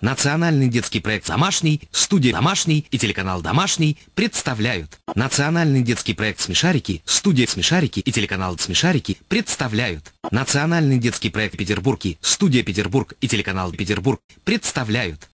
Национальный детский проект «Домашний», студия «Домашний» и телеканал «Домашний» представляют. Национальный детский проект «Смешарики», студия «Смешарики» и телеканал «Смешарики» представляют. Национальный детский проект «Петербурги», студия «Петербург» и телеканал «Петербург» представляют.